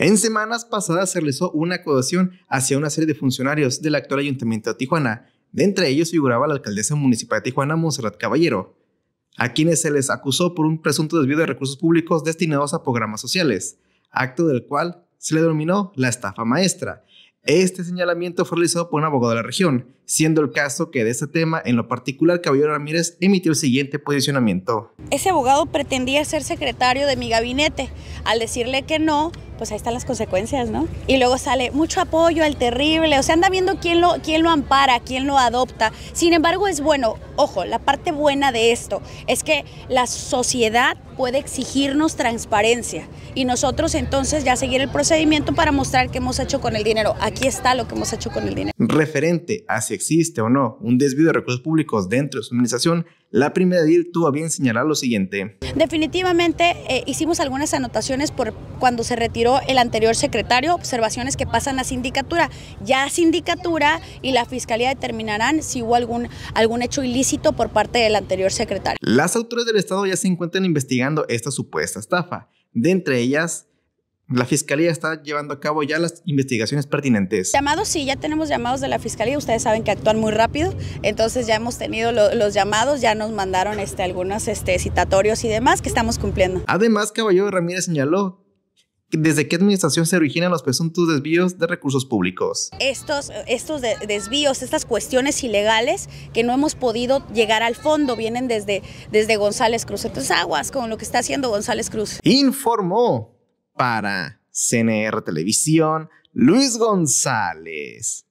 En semanas pasadas se realizó una acusación hacia una serie de funcionarios del actual Ayuntamiento de Tijuana. De entre ellos figuraba la alcaldesa municipal de Tijuana, Monserrat Caballero, a quienes se les acusó por un presunto desvío de recursos públicos destinados a programas sociales, acto del cual se le denominó la estafa maestra. Este señalamiento fue realizado por un abogado de la región, siendo el caso que de este tema en lo particular Caballero Ramírez emitió el siguiente posicionamiento. Ese abogado pretendía ser secretario de mi gabinete. Al decirle que no, pues ahí están las consecuencias, ¿no? Y luego sale mucho apoyo al terrible, o sea, anda viendo quién lo, quién lo ampara, quién lo adopta. Sin embargo, es bueno, ojo, la parte buena de esto es que la sociedad puede exigirnos transparencia y nosotros entonces ya seguir el procedimiento para mostrar qué hemos hecho con el dinero. Aquí está lo que hemos hecho con el dinero. Referente a si existe o no un desvío de recursos públicos dentro de su administración, la primera edil tuvo bien señalar lo siguiente. Definitivamente eh, hicimos algunas anotaciones por cuando se retiró el anterior secretario, observaciones que pasan a sindicatura. Ya sindicatura y la fiscalía determinarán si hubo algún, algún hecho ilícito por parte del anterior secretario. Las autoridades del Estado ya se encuentran investigando esta supuesta estafa. De entre ellas, la fiscalía está llevando a cabo ya las investigaciones pertinentes. Llamados, sí, ya tenemos llamados de la fiscalía. Ustedes saben que actúan muy rápido, entonces ya hemos tenido los llamados, ya nos mandaron este, algunos este, citatorios y demás que estamos cumpliendo. Además, Caballero Ramírez señaló ¿Desde qué administración se originan los presuntos desvíos de recursos públicos? Estos, estos desvíos, estas cuestiones ilegales que no hemos podido llegar al fondo, vienen desde, desde González Cruz. Entonces, aguas con lo que está haciendo González Cruz. Informó para CNR Televisión Luis González.